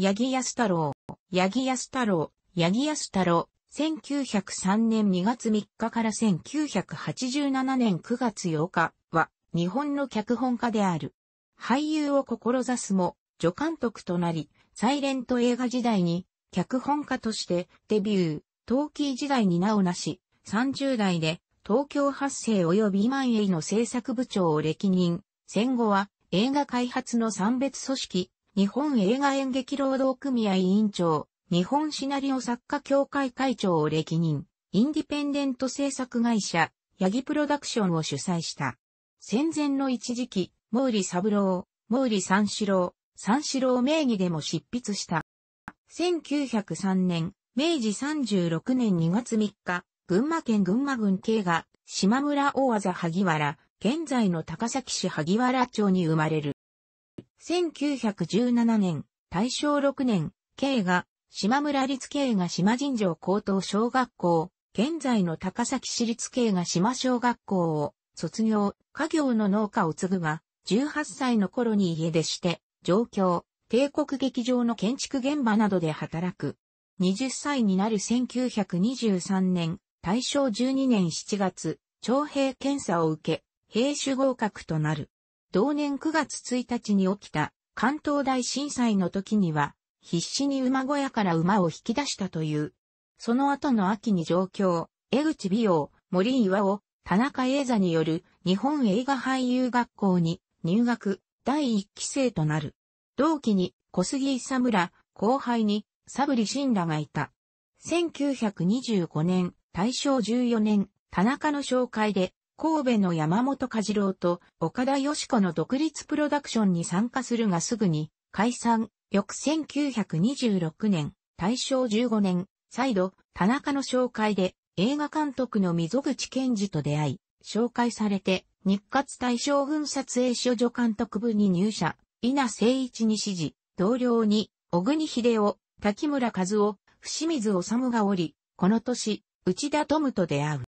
八木安太郎、八木安太郎、八木安太郎、1903年2月3日から1987年9月8日は日本の脚本家である。俳優を志すも、助監督となり、サイレント映画時代に脚本家としてデビュー、陶器時代に名をなし、30代で東京発生及び万栄の制作部長を歴任、戦後は映画開発の三別組織、日本映画演劇労働組合委員長、日本シナリオ作家協会会長を歴任、インディペンデント制作会社、ヤギプロダクションを主催した。戦前の一時期、毛利三郎、毛利三四郎、三四郎名義でも執筆した。1903年、明治36年2月3日、群馬県群馬郡慶が、島村大技萩原、現在の高崎市萩原町に生まれる。1917年、大正6年、慶が、島村立慶が島尋常高等小学校、現在の高崎市立慶が島小学校を卒業、家業の農家を継ぐが、18歳の頃に家出して、上京、帝国劇場の建築現場などで働く。20歳になる1923年、大正12年7月、徴兵検査を受け、兵種合格となる。同年9月1日に起きた関東大震災の時には、必死に馬小屋から馬を引き出したという。その後の秋に上京、江口美容、森岩を、田中英座による日本映画俳優学校に入学、第1期生となる。同期に小杉佐村、後輩にサブリシンらがいた。1925年、大正14年、田中の紹介で神戸の山本和郎と岡田よし子の独立プロダクションに参加するがすぐに解散、翌1926年、大正15年、再度、田中の紹介で映画監督の溝口健二と出会い、紹介されて日活大将軍撮影所助監督部に入社、稲誠一に指示、同僚に、小国秀夫、滝村和夫、伏水治がおり、この年、内田智と出会う。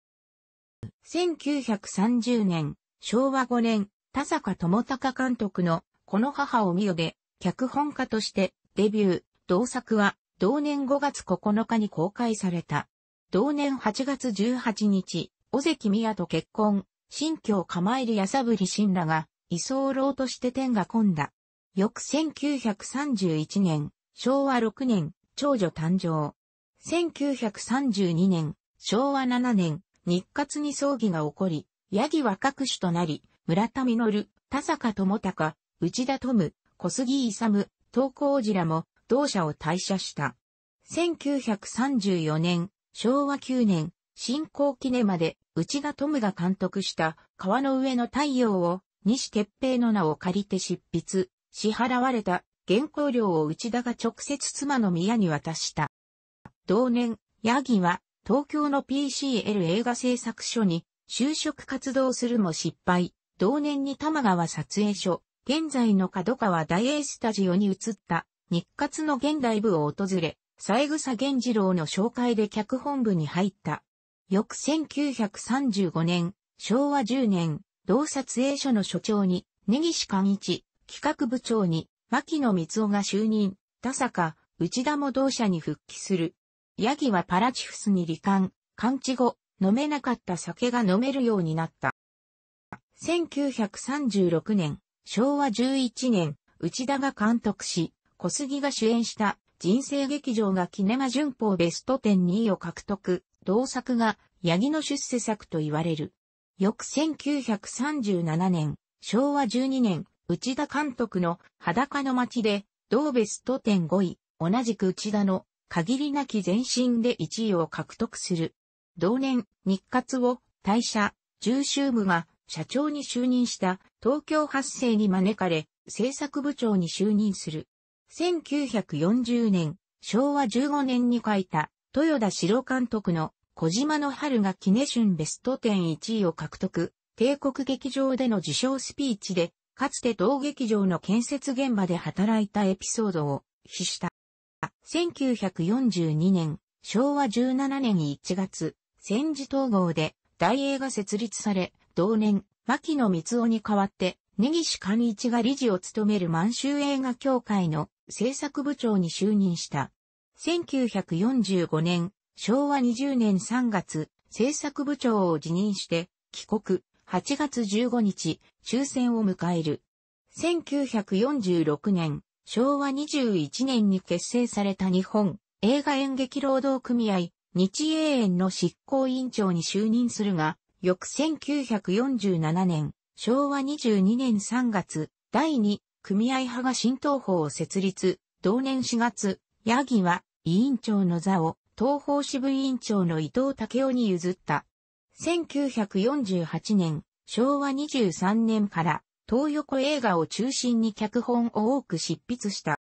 1930年、昭和5年、田坂智隆監督のこの母を見よで、脚本家としてデビュー。同作は、同年5月9日に公開された。同年8月18日、尾関宮と結婚、新居を構えるやさぶり新らが、居候として天が込んだ。翌1931年、昭和6年、長女誕生。1932年、昭和7年、日活に葬儀が起こり、ヤギは各種となり、村田実、田坂智隆、内田富、小杉勇、東光寺らも、同社を退社した。1934年、昭和9年、新興記念まで、内田富が監督した、川の上の太陽を、西鉄平の名を借りて執筆、支払われた、原稿料を内田が直接妻の宮に渡した。同年、ヤギは、東京の PCL 映画製作所に就職活動するも失敗。同年に玉川撮影所、現在の角川大英スタジオに移った日活の現代部を訪れ、三草源次郎の紹介で脚本部に入った。翌1935年、昭和10年、同撮影所の所長に、根岸寛一、企画部長に、牧野光夫が就任、田坂、内田も同社に復帰する。ヤギはパラチフスに罹患、完治後、飲めなかった酒が飲めるようになった。1936年、昭和11年、内田が監督し、小杉が主演した人生劇場がキネマ旬報ベスト10 2位を獲得、同作がヤギの出世作と言われる。翌1937年、昭和12年、内田監督の裸の街で、同ベスト10 5位、同じく内田の限りなき前進で1位を獲得する。同年、日活を退社、重修部が社長に就任した東京発生に招かれ、制作部長に就任する。1940年、昭和15年に書いた豊田城監督の小島の春が記念春ベスト10 1位を獲得、帝国劇場での受賞スピーチで、かつて同劇場の建設現場で働いたエピソードを、比した。1942年、昭和17年1月、戦時統合で大英が設立され、同年、牧野光夫に代わって、根岸寛一が理事を務める満州映画協会の制作部長に就任した。1945年、昭和20年3月、制作部長を辞任して、帰国、8月15日、終戦を迎える。1946年、昭和21年に結成された日本映画演劇労働組合日英園の執行委員長に就任するが、翌1947年、昭和22年3月、第2組合派が新東方を設立、同年4月、ヤギは委員長の座を東方支部委員長の伊藤武雄に譲った。1948年、昭和23年から東横映画を中心に脚本を多く執筆した。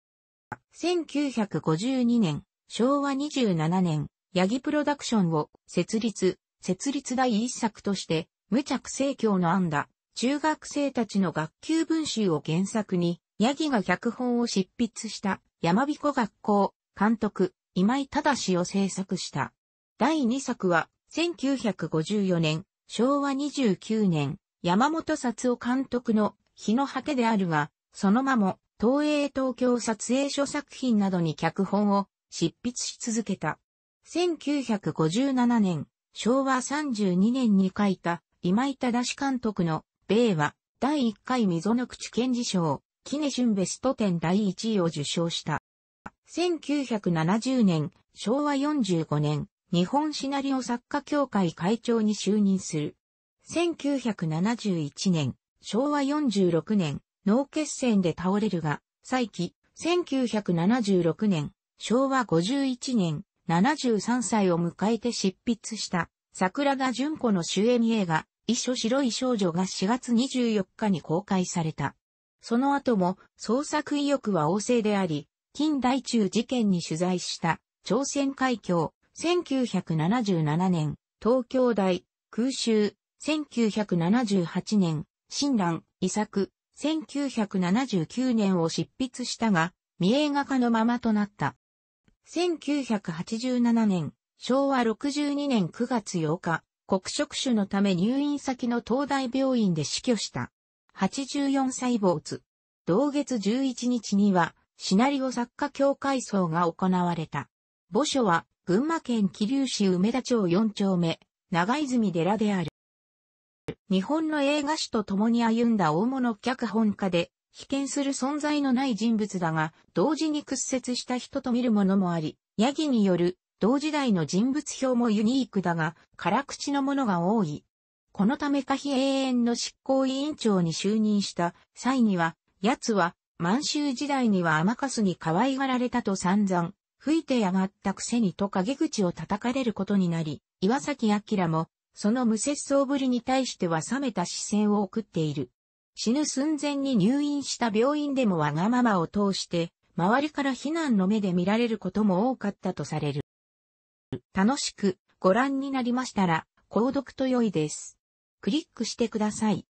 1952年、昭和27年、ヤギプロダクションを設立、設立第一作として、無着生協の案だ、中学生たちの学級文集を原作に、ヤギが脚本を執筆した山彦学校、監督、今井正を制作した。第2作は、1954年、昭和29年、山本幸夫監督の日の果てであるが、その間も東映東京撮影所作品などに脚本を執筆し続けた。1957年、昭和32年に書いた今井正監督の米は第1回溝の口検事賞、キネシュンベスト展第1位を受賞した。1970年、昭和45年、日本シナリオ作家協会会長に就任する。1971年、昭和46年、脳血栓で倒れるが、再起、1976年、昭和51年、73歳を迎えて執筆した、桜田淳子の主演映画、遺書白い少女が4月24日に公開された。その後も創作意欲は旺盛であり、近代中事件に取材した朝鮮海峡1977年東京大空襲1978年、新蘭、遺作、1979年を執筆したが、未映画化のままとなった。1987年、昭和62年9月8日、国職種のため入院先の東大病院で死去した。84歳没。同月11日には、シナリオ作家協会層が行われた。墓所は、群馬県桐生市梅田町4丁目、長泉寺である。日本の映画史と共に歩んだ大物脚本家で、被験する存在のない人物だが、同時に屈折した人と見るものもあり、ヤギによる同時代の人物表もユニークだが、辛口のものが多い。このため可否永遠の執行委員長に就任した際には、奴は満州時代には甘かすに可愛がられたと散々、吹いてやがったくせにと陰口を叩かれることになり、岩崎明もその無節操ぶりに対しては冷めた視線を送っている。死ぬ寸前に入院した病院でもわがままを通して、周りから非難の目で見られることも多かったとされる。楽しくご覧になりましたら、購読と良いです。クリックしてください。